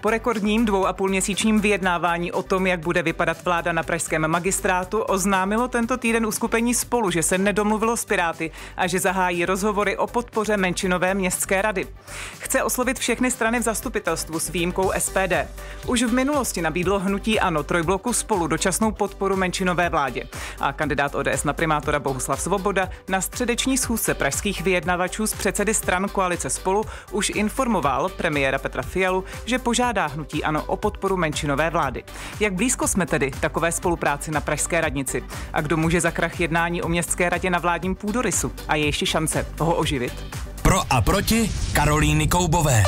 Po rekordním dvou a půl měsíčním vyjednávání o tom, jak bude vypadat vláda na pražském magistrátu, oznámilo tento týden uskupení spolu, že se nedomluvilo s Piráty a že zahájí rozhovory o podpoře menšinové městské rady. Chce oslovit všechny strany v zastupitelstvu s výjimkou SPD. Už v minulosti nabídlo hnutí ANO trojbloku spolu dočasnou podporu menšinové vládě. A kandidát ODS na primátora Bohuslav Svoboda na středeční schůzce pražských vyjednavačů z předsedy stran koalice spolu už informoval premiéra Petra Fialu, že požádá požádá hnutí ANO o podporu menšinové vlády. Jak blízko jsme tedy takové spolupráci na Pražské radnici? A kdo může za krach jednání o městské radě na vládním půdorysu? A je ještě šance ho oživit? Pro a proti Karolíny Koubové.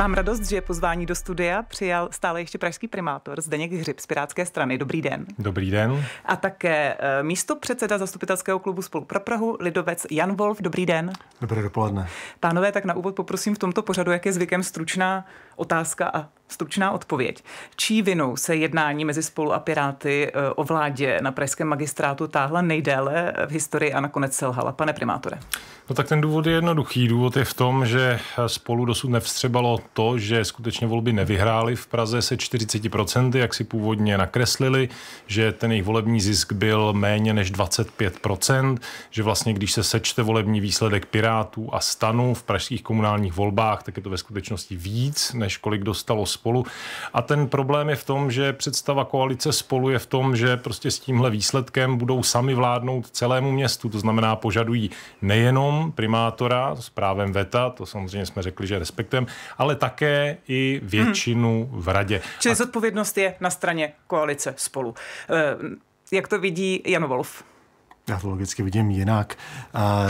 Mám radost, že pozvání do studia přijal stále ještě pražský primátor Zdeněk Hřib z Pirátské strany. Dobrý den. Dobrý den. A také eh, místo předseda zastupitelského klubu Spolu pro Prahu, lidovec Jan Wolf. Dobrý den. Dobré dopoledne. Pánové, tak na úvod poprosím v tomto pořadu, jak je zvykem stručná otázka a stručná odpověď. Čí vinou se jednání mezi spolu a Piráty eh, o vládě na pražském magistrátu táhla nejdéle v historii a nakonec selhala? Pane primátore. No tak ten důvod je jednoduchý. Důvod je v tom, že eh, spolu dosud nevstřebalo to, že skutečně volby nevyhrály. v Praze se 40%, jak si původně nakreslili, že ten jejich volební zisk byl méně než 25%, že vlastně když se sečte volební výsledek Pirátů a stanu v pražských komunálních volbách, tak je to ve skutečnosti víc než než kolik dostalo spolu. A ten problém je v tom, že představa koalice spolu je v tom, že prostě s tímhle výsledkem budou sami vládnout celému městu. To znamená, požadují nejenom primátora s právem VETA, to samozřejmě jsme řekli, že respektem, ale také i většinu hmm. v radě. Čili A... zodpovědnost je na straně koalice spolu. Eh, jak to vidí Jan Wolf? Já to logicky vidím jinak.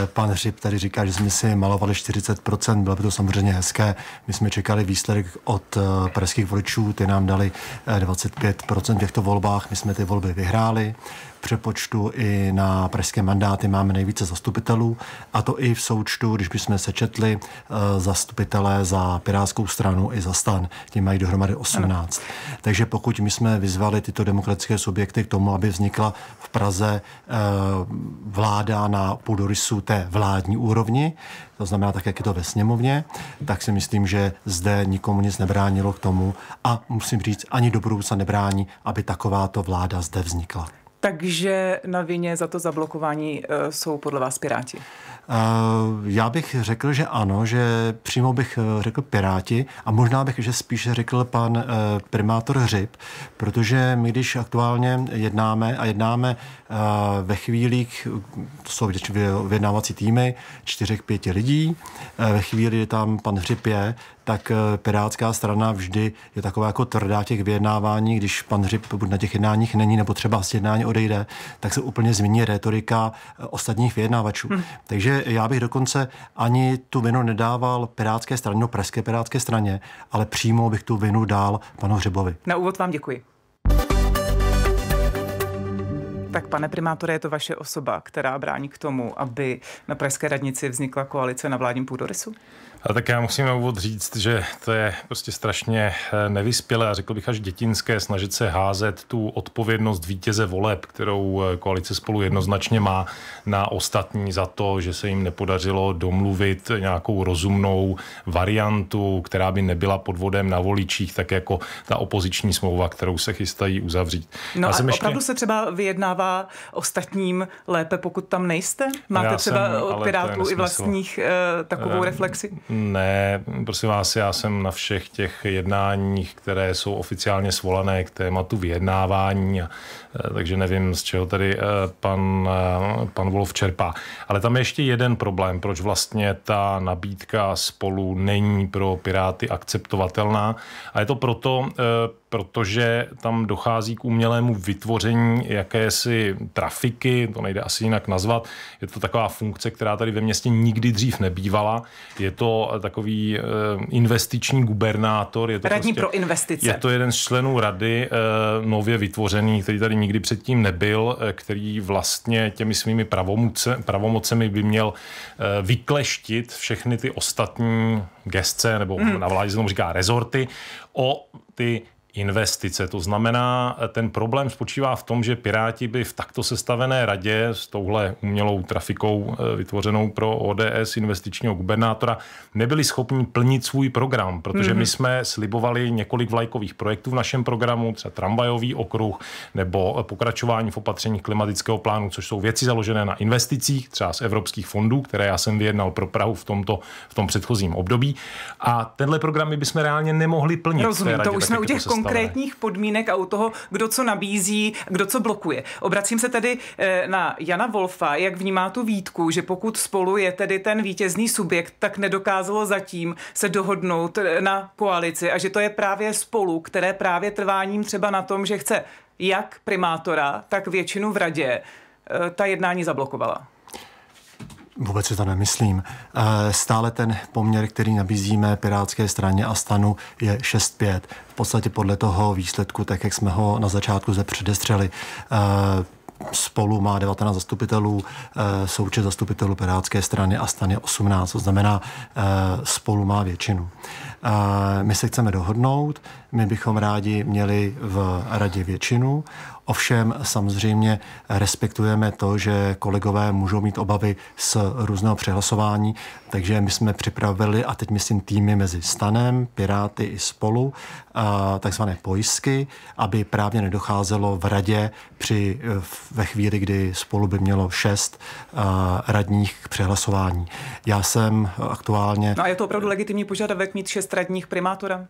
Pan Hřib tady říká, že jsme si malovali 40%, bylo by to samozřejmě hezké. My jsme čekali výsledek od eh, pražských voličů, ty nám dali 25% eh, v těchto volbách, my jsme ty volby vyhráli přepočtu i na pražské mandáty máme nejvíce zastupitelů a to i v součtu, když bychom sečetli eh, zastupitelé za Pirátskou stranu i za stan, ti mají dohromady 18. Ano. Takže pokud my jsme vyzvali tyto demokratické subjekty k tomu, aby vznikla v Praze eh, vláda na půdorysu té vládní úrovni, to znamená tak, jak je to ve sněmovně, tak si myslím, že zde nikomu nic nebránilo k tomu a musím říct, ani do budoucna nebrání, aby takováto vláda zde vznikla. Takže na vině za to zablokování eh, jsou podle vás Piráti? Eh, já bych řekl, že ano, že přímo bych eh, řekl Piráti a možná bych, že spíš řekl pan primátor Hřib, protože my, když aktuálně jednáme a jednáme ve chvílích, to jsou vyjednávací týmy, čtyřech, pěti lidí, ve chvíli, kdy tam pan Hřib je, tak eh, Pirátská strana vždy je taková jako tvrdá těch vyjednávání, když pan Hřib buď na těch jednáních není, nebo třeba z jednání odejde, tak se úplně změní retorika eh, ostatních vyjednávačů. Hmm. Takže já bych dokonce ani tu vinu nedával Pirátské straně, no Pražské Pirátské straně, ale přímo bych tu vinu dal panu Hřibovi. Na úvod vám děkuji. Tak pane primátore, je to vaše osoba, která brání k tomu, aby na Pražské radnici vznikla koalice na vládním půdorysu? A tak já musím na úvod říct, že to je prostě strašně eh, nevyspělé a řekl bych až dětinské snažit se házet tu odpovědnost vítěze voleb, kterou eh, koalice spolu jednoznačně má na ostatní za to, že se jim nepodařilo domluvit nějakou rozumnou variantu, která by nebyla podvodem na voličích, tak jako ta opoziční smlouva, kterou se chystají uzavřít. No já a ještě... opravdu se třeba vyjednává ostatním lépe, pokud tam nejste? Máte já třeba jsem, od Pirátů i vlastních eh, takovou reflexi? Ne, prosím vás, já jsem na všech těch jednáních, které jsou oficiálně svolané k tématu vyjednávání, e, takže nevím, z čeho tady e, pan, e, pan Wolf čerpá. Ale tam je ještě jeden problém, proč vlastně ta nabídka spolu není pro Piráty akceptovatelná. A je to proto, protože tam dochází k umělému vytvoření jakési trafiky, to nejde asi jinak nazvat. Je to taková funkce, která tady ve městě nikdy dřív nebývala. Je to takový eh, investiční gubernátor. Je to Radní prostě, pro investice. Je to jeden z členů rady eh, nově vytvořený, který tady nikdy předtím nebyl, eh, který vlastně těmi svými pravomoce, pravomocemi by měl vykleštit všechny ty ostatní gestce, nebo hmm. na vládě se tomu říká rezorty, o ty investice. To znamená, ten problém spočívá v tom, že Piráti by v takto sestavené radě s touhle umělou trafikou eh, vytvořenou pro ODS investičního gubernátora nebyli schopni plnit svůj program, protože mm-hmm. my mhm. jsme slibovali několik vlajkových projektů v našem programu, třeba tramvajový okruh nebo pokračování v opatřeních klimatického plánu, což jsou věci založené na investicích, třeba z evropských fondů, které já jsem vyjednal pro Prahu v, tomto, v tom předchozím období. A tenhle program my bychom reálně nemohli plnit. Rozumím, to už jsme u těch konkrétních podmínek a u toho, kdo co nabízí, kdo co blokuje. Obracím se tedy eh, na Jana Wolfa, jak vnímá tu výtku, že pokud spolu je tedy ten vítězný subjekt, tak nedokázalo zatím se dohodnout eh, na koalici a že to je právě spolu, které právě trváním třeba na tom, že chce jak primátora, tak většinu v radě, eh, ta jednání zablokovala. Vůbec si to nemyslím. Eh, stále ten poměr, který nabízíme Pirátské straně a stanu, je 6-5. V podstatě podle toho výsledku, tak jak jsme ho na začátku ze předestřeli, eh, spolu má 19 zastupitelů, eh, součet zastupitelů Pirátské strany a stan je 18, to znamená, spolu má většinu. My se chceme dohodnout, my bychom rádi měli v radě většinu, Ovšem samozřejmě respektujeme to, že kolegové můžou mít obavy z různého přehlasování, takže my jsme připravili, a teď myslím týmy mezi stanem, Piráty i spolu, takzvané pojistky, aby právě nedocházelo v radě při, ve chvíli, kdy spolu by mělo šest radních k přehlasování. Já jsem aktuálně... No a je to opravdu legitimní požadavek mít šest radních primátora?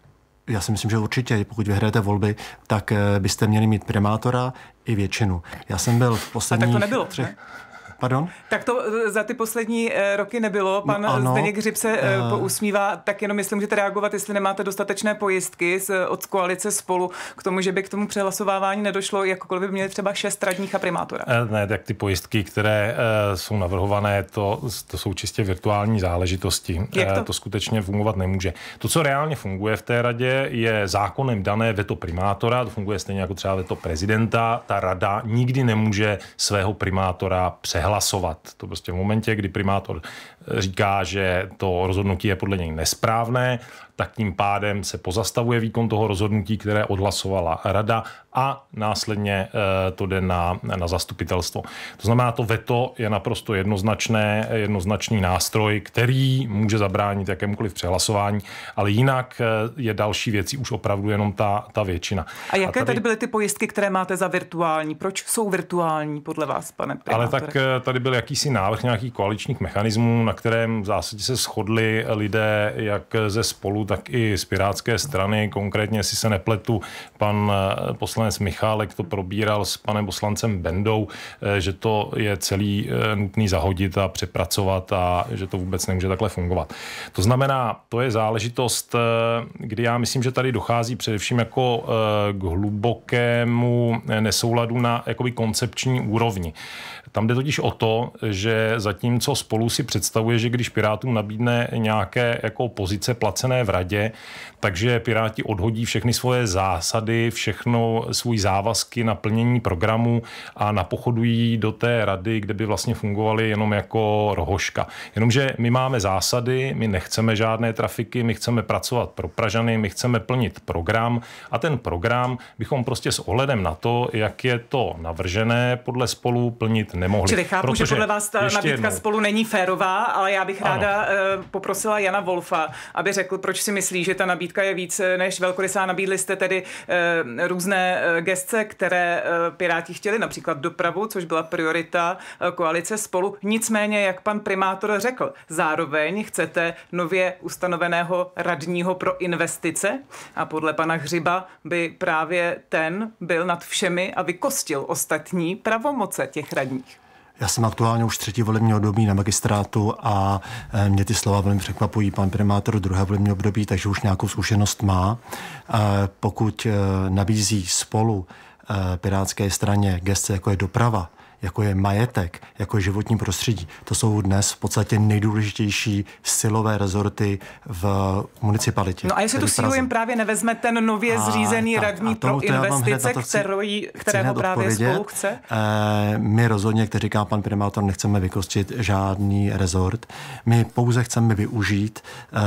Já si myslím, že určitě, pokud vyhráte volby, tak eh, byste měli mít primátora i většinu. Já jsem byl v posledních... A tak to nebylo, třech... ne? Pardon? Tak to eh, za ty poslední eh, roky nebylo. No Pan no, Zdeněk Hřib se uh... pousmívá, tak jenom jestli můžete reagovat, jestli nemáte dostatečné pojistky z, od koalice spolu k tomu, že by k tomu přehlasovávání nedošlo, jakkoliv by měli třeba šest radních a primátora. Ne, tak ty pojistky, které jsou navrhované, to, to jsou čistě virtuální záležitosti. Jak to? to skutečně fungovat nemůže. To, co reálně funguje v té radě, je zákonem dané veto primátora, to funguje stejně jako třeba veto prezidenta. Ta rada nikdy nemůže svého primátora přehlasovat hlasovat. To prostě v momentě, kdy primátor říká, že to rozhodnutí je podle něj nesprávné, tak tím pádem se pozastavuje výkon toho rozhodnutí, které odhlasovala rada a následně eh, to jde na, na zastupitelstvo. To znamená, to veto je naprosto jednoznačné, jednoznačný nástroj, který může zabránit jakémukoliv přehlasování, ale jinak eh, je další věcí už opravdu jenom ta, ta většina. A jaké a tady... tady byly ty pojistky, které máte za virtuální? Proč jsou virtuální podle vás, pane primátore? Ale tak eh, tady byl jakýsi návrh nějakých koaličních mechanismů, na kterém v zásadě se shodli lidé jak ze spolu, tak i z Pirátské strany. Konkrétně, si se nepletu, pan eh, poslanec Michálek to probíral s panem poslancem Bendou, eh, že to je celý eh, nutný zahodit a přepracovat a že to vůbec nemůže takhle fungovat. To znamená, to je záležitost, kdy já myslím, že tady dochází především jako k hlubokému nesouladu na jakoby koncepční úrovni. Tam jde totiž o to, že zatímco spolu si představuje, že když Pirátům nabídne nějaké jako pozice placené v radě, radě, takže Piráti odhodí všechny svoje zásady, všechno svůj závazky na plnění programu a napochodují do té rady, kde by vlastně fungovaly jenom jako rohoška. Jenomže my máme zásady, my nechceme žádné trafiky, my chceme pracovat pro Pražany, my chceme plnit program a ten program bychom prostě s ohledem na to, jak je to navržené, podle spolu plnit nemohli. Čili chápu, Protože že podle vás ta nabídka jednou. spolu není férová, ale já bych ano. ráda eh, poprosila Jana Wolfa, aby řekl, proč si si myslí, že ta nabídka je víc eh, než velkorysá. Nabídli jste tedy eh, různé eh, gestce, které Piráti chtěli, například dopravu, což byla priorita koalice spolu. Nicméně, jak pan primátor řekl, zároveň chcete nově ustanoveného radního pro investice a podle pana Hřiba by právě ten byl nad všemi a vykostil ostatní pravomoce těch radních. Já jsem aktuálně už třetí volební období na magistrátu a eh, mě ty slova velmi překvapují. Pan primátor druhé volební období, takže už nějakou zkušenost má. Eh, pokud eh, nabízí spolu Pirátské straně gesce, jako je doprava, jako je majetek, jako je životní prostředí. To jsou dnes v podstatě nejdůležitější silové rezorty v municipalitě. No a jestli tu sílu jim právě nevezme ten nově a, zřízený tak, radní pro investice, chci, kterou, kterého právě spolu chce? E, my rozhodně, jak to říká pan primátor, nechceme vykostit žádný rezort. My pouze chceme využít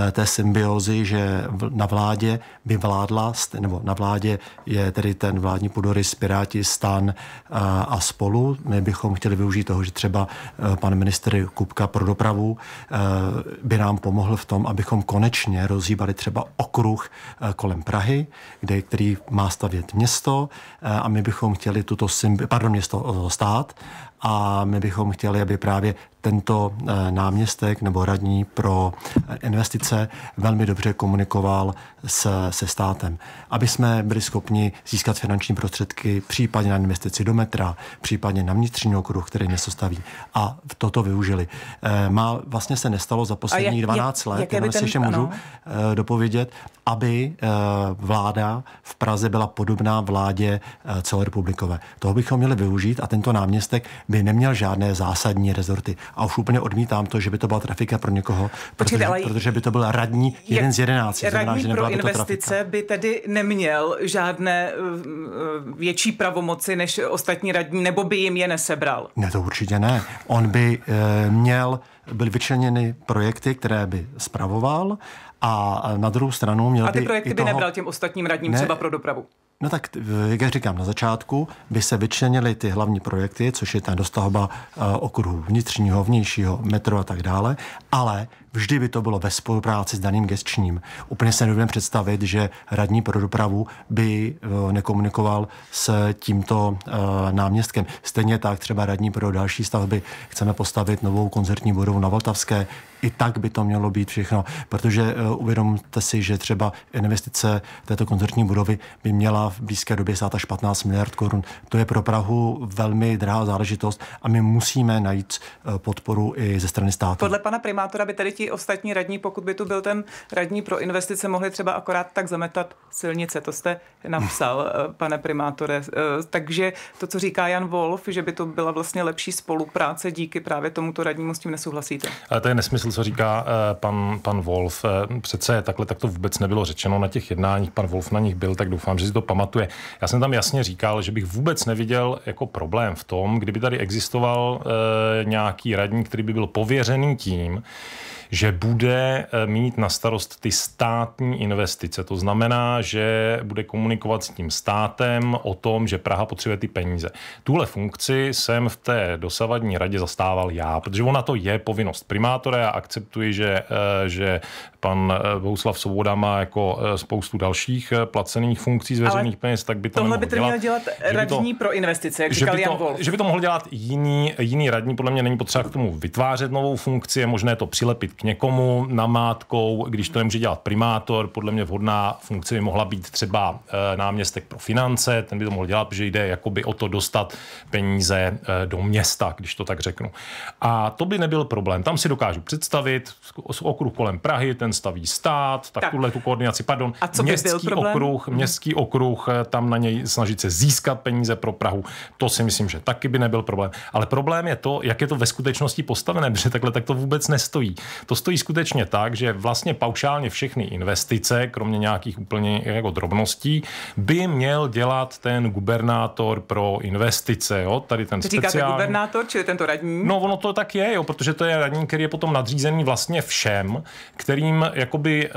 e, té symbiozy, že v, na vládě by vládla, nebo na vládě je tedy ten vládní pudory Piráti, Stan e, a spolu. My bychom chtěli využít toho, že třeba eh, pan minister Kupka pro dopravu eh, by nám pomohl v tom, abychom konečně rozhýbali třeba okruh eh, kolem Prahy, kde, který má stavět město a my bychom chtěli tuto symbi- pardon, město stát a my bychom chtěli, aby právě tento náměstek nebo radní pro investice velmi dobře komunikoval s, se státem, aby jsme byli schopni získat finanční prostředky případně na investici do metra, případně na vnitřní okruh, který město staví. A toto využili. Eh, má, vlastně se nestalo za posledních jak, 12 jak, let, jenom si ještě můžu ano. Eh, dopovědět, aby eh, vláda v Praze byla podobná vládě celorepublikové. Toho bychom měli využít a tento náměstek by neměl žádné zásadní rezorty. A už úplně odmítám to, že by to byla trafika pro někoho, protože, Počkejte, protože by to byl radní jeden je, z jedenácti. Radní znamená, že nebyla investice by tedy neměl žádné eh, eh, větší pravomoci než ostatní radní, nebo by jim je nesebral? Ne, to určitě ne. On by eh, měl, byly vyčleněny projekty, které by spravoval a na druhou stranu měl by... A ty by projekty by toho... nebral těm ostatním radním ne, třeba pro dopravu? No tak, jak říkám na začátku, by se vyčlenily ty hlavní projekty, což je ta dostavba okruhu vnitřního, vnějšího, metro a tak dále, ale Vždy by to bylo ve spolupráci s daným gestčním. Úplně se nedovím představit, že radní pro dopravu by eh, nekomunikoval s tímto eh, náměstkem. Stejně tak třeba radní pro další stavby. Chceme postavit novou koncertní budovu na Vltavské. I tak by to mělo být všechno, protože eh, uvědomte si, že třeba investice této koncertní budovy by měla v blízké době stát až 15 miliard korun. To je pro Prahu velmi drahá záležitost a my musíme najít podporu i ze strany státu. Podle pana primátora by tady ti ti ostatní radní, pokud by tu byl ten radní pro investice, mohli třeba akorát tak zametat silnice. To jste napsal, eh, pane primátore. Eh, takže to, co říká Jan Wolf, že by to byla vlastně lepší spolupráce díky právě tomuto radnímu, s tím nesouhlasíte. Ale to je nesmysl, co říká eh, pan, pan Wolf. Přece takhle tak to vůbec nebylo řečeno na těch jednáních. Pan Wolf na nich byl, tak doufám, že si to pamatuje. Já jsem tam jasně říkal, že bych vůbec neviděl jako problém v tom, kdyby tady existoval nějaký radní, který by byl pověřený tím, že bude eh, mít na starost ty státní investice. To znamená, že bude komunikovat s tím státem o tom, že Praha potřebuje ty peníze. Tuhle funkci jsem v té dosavadní radě zastával já, protože ona to je povinnost primátora. Já akceptuji, že, eh, že pan eh, Bouslav Svoboda má jako eh, spoustu dalších eh, placených funkcí z veřejných peněz, tak by to Tohle by to měl dělat radní to, pro investice, jak že říkal by to, Jan Wolf. Že by to mohl dělat jiný, jiný radní, podle mě není potřeba k tomu vytvářet novou funkci, je možné to přilepit k někomu namátkou, když to nemůže dělat primátor, podle mě vhodná funkce by mohla být třeba náměstek pro finance, ten by to mohl dělat, že jde jakoby o to dostat peníze do města, když to tak řeknu. A to by nebyl problém. Tam si dokážu představit okruh kolem Prahy, ten ten staví stát, tak, tak. tuhle tu koordinaci, pardon, a co městský, by byl okruh, mhm. městský okruh, eh, tam na něj snažit se získat peníze pro Prahu, to si myslím, že taky by nebyl problém. Ale problém je to, jak je to ve skutečnosti postavené, protože takhle tak to vůbec nestojí. To stojí skutečně tak, že vlastně paušálně všechny investice, kromě nějakých úplně jako drobností, by měl dělat ten gubernátor pro investice, jo? tady ten speciální... gubernátor, čili tento radní? No ono to tak je, jo, protože to je radní, který je potom nadřízený vlastně všem, kterým jakoby eh,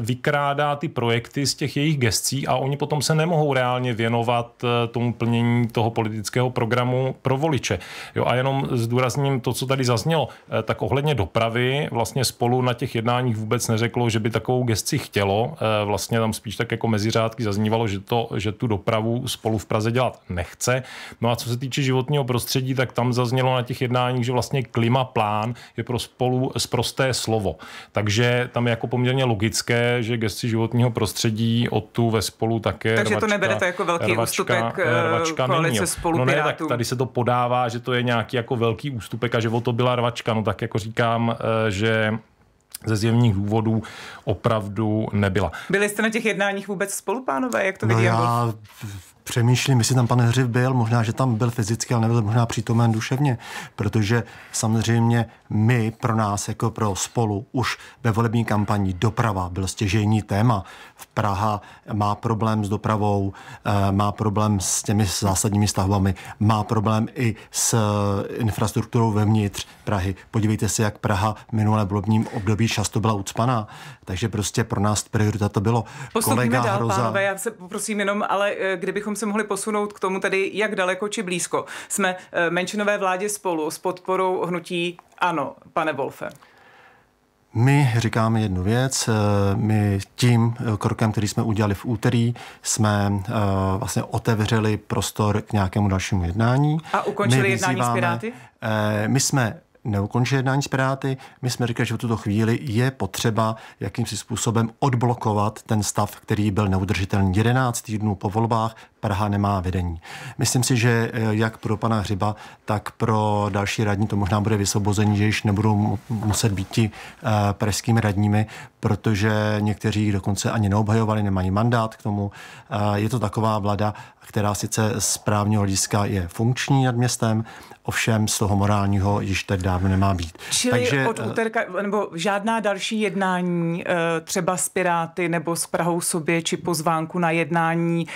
vykrádá ty projekty z těch jejich gescí a oni potom se nemohou reálně věnovat eh, tomu plnění toho politického programu pro voliče. Jo, a jenom zdůrazním to, co tady zaznělo, eh, tak ohledně dopravy vlastně spolu na těch jednáních vůbec neřeklo, že by takovou gesci chtělo. Vlastně tam spíš tak jako meziřádky zaznívalo, že, to, že tu dopravu spolu v Praze dělat nechce. No a co se týče životního prostředí, tak tam zaznělo na těch jednáních, že vlastně klima plán je pro spolu zprosté slovo. Takže tam je jako poměrně logické, že gesci životního prostředí od tu ve spolu také Takže rvačka, to neberete jako velký rvačka, ústupek eh, rvačka koalice není, spolu No ne, tak tady se to podává, že to je nějaký jako velký ústupek a že o to byla rvačka. No tak jako říkám, eh, že ze zjevních důvodů opravdu nebyla. Byli jste na těch jednáních vůbec spolupánové, jak to no vidíte? já přemýšlím, jestli tam pan Hřiv byl, možná, že tam byl fyzicky, ale nebyl možná přítomen duševně, protože samozřejmě my pro nás jako pro spolu už ve volební kampani doprava byl stěžejní téma. V Praha má problém s dopravou, eh, má problém s těmi zásadními stavbami, má problém i s eh, infrastrukturou vevnitř Prahy. Podívejte se, jak Praha v minulém volebním období často byla ucpaná, takže prostě pro nás priorita to bylo. Postupíme Kolega dál, Hroza... pánové, já se poprosím jenom, ale eh, kdybychom bychom se mohli posunout k tomu tedy, jak daleko či blízko jsme eh, menšinové vládě spolu s podporou hnutí ANO, pane Wolfe. My říkáme jednu věc, eh, my tím eh, krokem, který jsme udělali v úterý, jsme vlastně otevřeli prostor k nějakému dalšímu jednání. A ukončili my vyzýváme, jednání s Piráty? My jsme neukončili jednání s Piráty. My jsme říkali, že v tuto chvíli je potřeba jakýmsi způsobem odblokovat ten stav, který byl neudržitelný 11 týdnů po volbách, Praha nemá vedení. Myslím si, že eh, jak pro pana Hřiba, tak pro další radní to možná bude vysvobození, že již nebudou muset být ti eh, pražskými radními, protože někteří dokonce ani neobhajovali, nemají mandát k tomu. Eh, je to taková vlada, která sice z právního hlediska je funkční nad městem, ovšem z toho morálního již tak dávno nemá být. Čili Takže, od úterka, nebo žádná další jednání třeba s Piráty nebo s Prahou sobě či pozvánku na jednání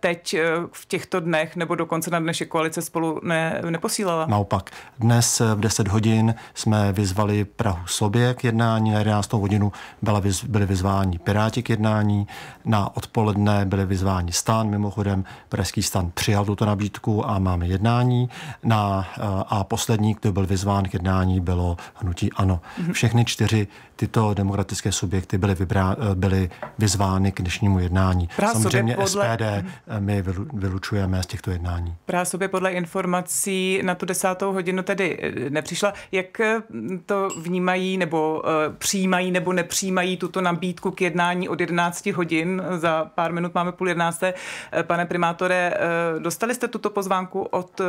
teď Eh, v těchto dnech nebo dokonce na dnešek koalice spolu ne, neposílala? Naopak. Dnes eh, v 10 hodin jsme vyzvali Prahu sobě k jednání, na 11. hodinu byla vyz, byly vyzváni Piráti k jednání, na odpoledne byly vyzváni stan, mimochodem Pražský stan přijal tuto nabídku a máme jednání. Na, eh, a poslední, kdo byl vyzván k jednání, bylo hnutí ANO. Mhm. Všechny čtyři tyto demokratické subjekty byly, vybrá, eh, byly vyzvány k dnešnímu jednání. Právě Samozřejmě podle... SPD eh, my vylučujeme z těchto jednání. Právě sobě podle informací na tu desátou hodinu tedy eh, nepřišla. Jak to vnímají nebo přijímají nebo nepřijímají tuto nabídku k jednání od 11 hodin? Za pár minut máme půl jednácté. Pane primátore, dostali jste tuto pozvánku od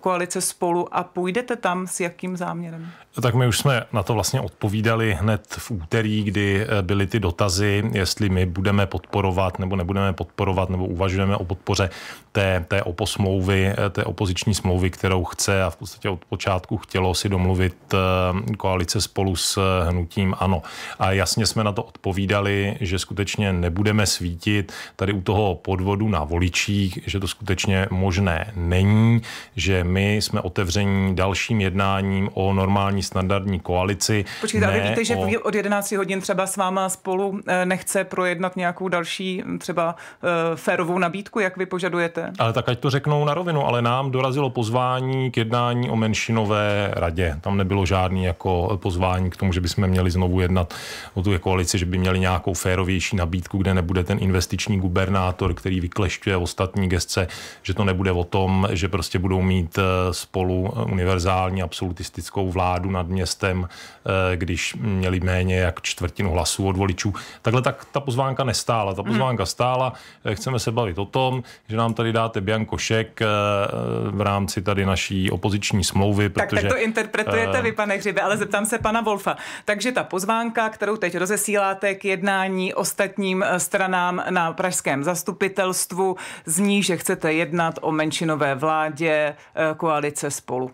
koalice spolu a půjdete tam s jakým záměrem? No tak my už jsme na to vlastně odpovídali hned v úterý, kdy eh, byly ty dotazy, jestli my budeme podporovat nebo nebudeme podporovat nebo uvažujeme o podpoře té, té oposmlouvy, eh, té opoziční smlouvy, kterou chce a v podstatě od počátku chtělo si domluvit eh, koalice spolu s hnutím ANO. A jasně jsme na to odpovídali, že skutečně nebudeme svítit tady u toho podvodu na voličích, že to skutečně možné není, že my jsme otevření dalším jednáním o normální standardní koalici. Počkejte, ne, ale takže o... od 11 hodin třeba s váma spolu eh, nechce projednat nějakou další hm, třeba eh, férovou nabídku, jak vy požadujete? Ale tak ať to řeknou na rovinu, ale nám dorazilo pozvání k jednání o menšinové radě. Tam nebylo žádný jako pozvání k tomu, že bychom měli znovu jednat o tu jako koalici, že by měli nějakou férovější nabídku, kde nebude ten investiční gubernátor, který vyklešťuje ostatní gestce, že to nebude o tom, že prostě budou mít eh, spolu univerzální absolutistickou vládu nad městem, když měli méně jak čtvrtinu hlasů od voličů. Takhle tak ta pozvánka nestála. Ta mhm. pozvánka stála, eh, chceme se bavit o tom, že nám tady dáte Biankošek eh, v rámci tady naší opoziční smlouvy. Protože, tak, tak to interpretujete uh, vy, pane Hřibe, ale zeptám se pana Wolfa. Takže ta pozvánka, kterou teď rozesíláte k jednání ostatním stranám na pražském zastupitelstvu, zní, že chcete jednat o menšinové vládě koalice spolu.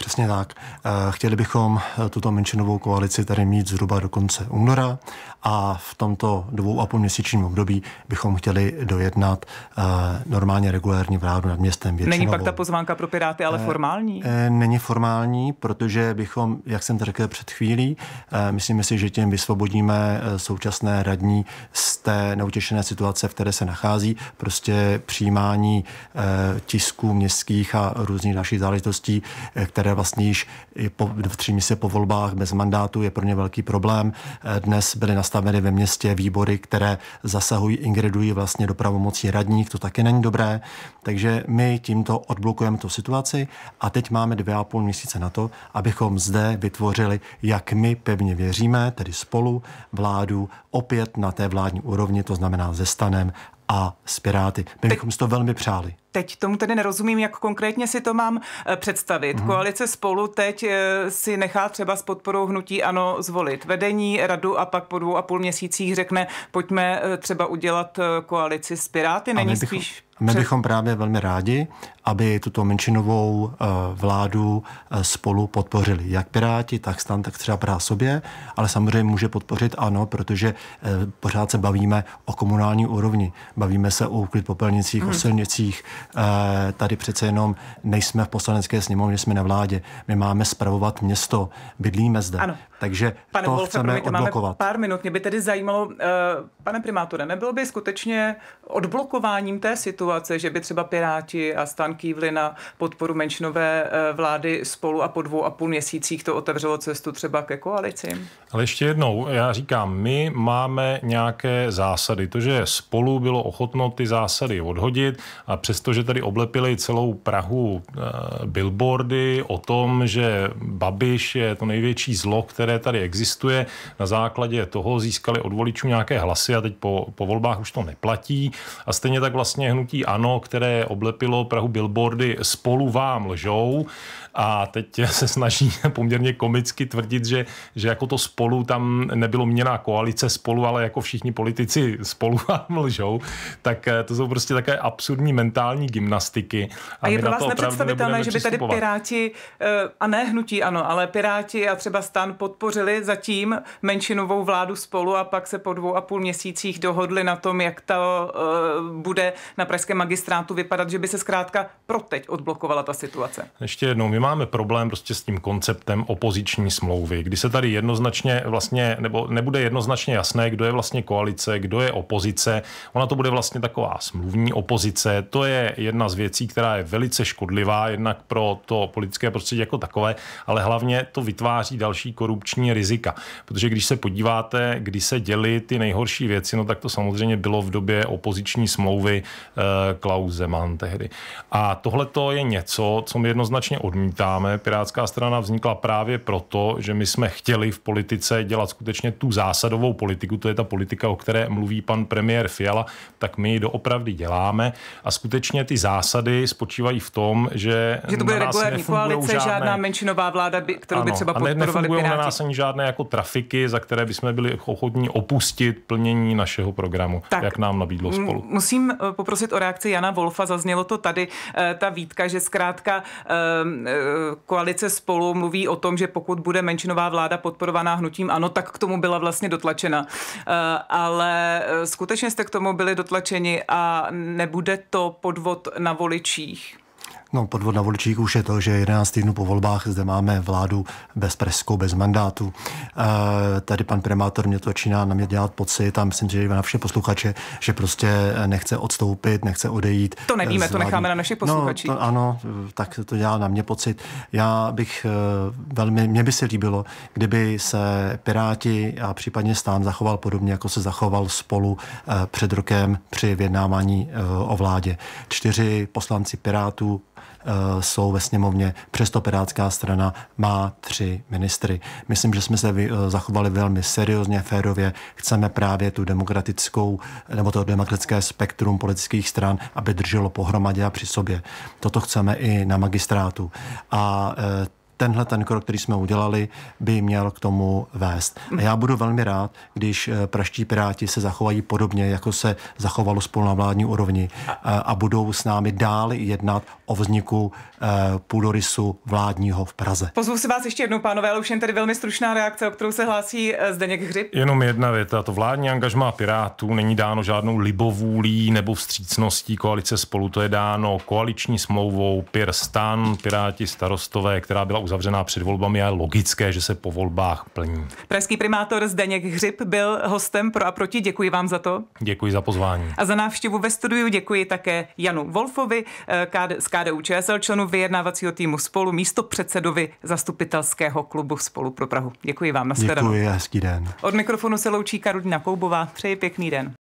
Přesně tak. Eh, chtěli bychom eh, tuto menšinovou koalici tady mít zhruba do konce února a v tomto dvou a půl měsíčním období bychom chtěli dojednat eh, normálně regulární vládu nad městem většinovou. Není pak ta pozvánka pro Piráty ale formální? Není formální, protože bychom, jak jsem to řekl před chvílí, myslíme si, že tím vysvobodíme současné radní z té neutěšené situace, v které se nachází. Prostě přijímání tisku městských a různých dalších záležitostí, které které vlastně již po, v tři měsíce po volbách bez mandátu je pro ně velký problém. Eh, dnes byly nastaveny ve městě výbory, které zasahují, ingredují vlastně do pravomocí radních, to taky není dobré. Takže my tímto odblokujeme tu situaci a teď máme dvě a půl měsíce na to, abychom zde vytvořili, jak my pevně věříme, tedy spolu, vládu opět na té vládní úrovni, to znamená ze stanem a s Piráty. My bychom si to velmi přáli. Teď tomu tedy nerozumím, jak konkrétně si to mám eh, představit. Mm-hmm. Koalice spolu teď eh, si nechá třeba s podporou hnutí ano zvolit vedení, radu a pak po dvou a půl měsících řekne, pojďme eh, třeba udělat koalici s Piráty. Není bychom... spíš my bychom právě velmi rádi, aby tuto menšinovou eh, vládu eh, spolu podpořili. Jak Piráti, tak stan, tak třeba Praha sobě, ale samozřejmě může podpořit ano, protože eh, pořád se bavíme o komunální úrovni. Bavíme se o úklid popelnicích, hmm. o mhm. silnicích. Tady přece jenom nejsme v poslanecké sněmovně, jsme na vládě. My máme spravovat město, bydlíme zde. Ano. Takže Pane to Wolfe, chceme odblokovat. Máme pár minut. Mě by tedy zajímalo, uh, pane primátore, nebylo by skutečně odblokováním té situace, že by třeba Piráti a Stan Kývli na podporu menšinové eh, vlády spolu a po dvou a půl měsících to otevřelo cestu třeba ke koalici? Ale ještě jednou, já říkám, my máme nějaké zásady. To, že spolu bylo ochotno ty zásady odhodit a přestože tady oblepili celou Prahu eh, billboardy o tom, že Babiš je to největší zlo, které které tady existuje, na základě toho získali od voličů nějaké hlasy a teď po, po volbách už to neplatí. A stejně tak vlastně hnutí ANO, které oblepilo Prahu billboardy spolu vám lžou a teď se snaží poměrně komicky tvrdit, že, že jako to spolu tam nebylo měná koalice spolu, ale jako všichni politici spolu vám lžou, tak eh, to jsou prostě také absurdní mentální gymnastiky. A, a je pro vás nepředstavitelné, že by tady Piráti, eh, a ne hnutí ano, ale Piráti a třeba stan pod podpořili zatím menšinovou vládu spolu a pak se po dvou a půl měsících dohodli na tom, jak to uh, bude na pražském magistrátu vypadat, že by se zkrátka teď odblokovala ta situace. Ještě jednou, my máme problém prostě s tím konceptem opoziční smlouvy, kdy se tady jednoznačně vlastně, nebo nebude jednoznačně jasné, kdo je vlastně koalice, kdo je opozice. Ona to bude vlastně taková smluvní opozice. To je jedna z věcí, která je velice škodlivá, jednak pro to politické prostředí jako takové, ale hlavně to vytváří další korupční korupční rizika. Protože když se podíváte, kdy se děly ty nejhorší věci, no tak to samozřejmě bylo v době opoziční smlouvy eh, Klaus Zeman tehdy. A tohle to je něco, co my jednoznačně odmítáme. Pirátská strana vznikla právě proto, že my jsme chtěli v politice dělat skutečně tu zásadovou politiku, to je ta politika, o které mluví pan premiér Fiala, tak my ji doopravdy děláme. A skutečně ty zásady spočívají v tom, že, že to bude regulární koalice, žádné... žádná menšinová vláda, by, kterou ano, by třeba podporovali Piráti. na nás nás ani žádné jako trafiky, za které bychom byli ochotní opustit plnění našeho programu, tak, jak nám nabídlo spolu. Musím e, poprosit o reakci Jana Wolfa, zaznělo to tady, e, ta výtka, že zkrátka e, koalice spolu mluví o tom, že pokud bude menšinová vláda podporovaná hnutím ano, tak k tomu byla vlastně dotlačena. Ale skutečně jste k tomu byli dotlačeni a nebude to podvod na voličích? No, podvod na voličích už je to, že 11 týdnů po volbách zde máme vládu bez presku, bez mandátu. E, tady pan primátor mě to začíná na mě dělat pocit a myslím, že na vše posluchače, že prostě nechce odstoupit, nechce odejít. To nevíme, eh, to necháme na našich no, posluchačích. No, to, ano, tak to dělá na mě pocit. Já bych eh, velmi, mě by se líbilo, kdyby se Piráti a případně stán zachoval podobně, jako se zachoval spolu před rokem při vyjednávání o vládě. Čtyři poslanci Pirátů Eh, jsou ve sněmovně. Přesto Pirátská strana má tři ministry. Myslím, že jsme se eh, zachovali velmi seriózně, férově. Chceme právě tu demokratickou eh, nebo to demokratické spektrum politických stran, aby drželo pohromadě a při sobě. Toto chceme i na magistrátu. A tenhle ten krok, který jsme udělali, by měl k tomu vést. A já budu velmi rád, když eh, praští piráti se zachovají podobně, jako se zachovalo spolu na vládní úrovni eh, a budou s námi dál jednat o vzniku eh, půdorysu vládního v Praze. Pozvu si vás ještě jednou, pánové, ale už jen tady velmi stručná reakce, o kterou se hlásí Zdeněk Hřib. Jenom jedna věta. To vládní angažmá Pirátů není dáno žádnou libovůlí nebo vstřícností koalice spolu. To je dáno koaliční smlouvou Pirstan, Piráti starostové, která byla uzavřená před volbami je logické, že se po volbách plní. Pražský primátor Zdeněk Hřib byl hostem pro a proti. Děkuji vám za to. Děkuji za pozvání. A za návštěvu ve studiu děkuji také Janu Wolfovi eh, z KDU ČSL, členu vyjednávacího týmu spolu, místo předsedovi zastupitelského klubu Spolu pro Prahu. Děkuji vám. Na Děkuji, hezký den. Od mikrofonu se loučí Karolina Koubová. Přeji pěkný den.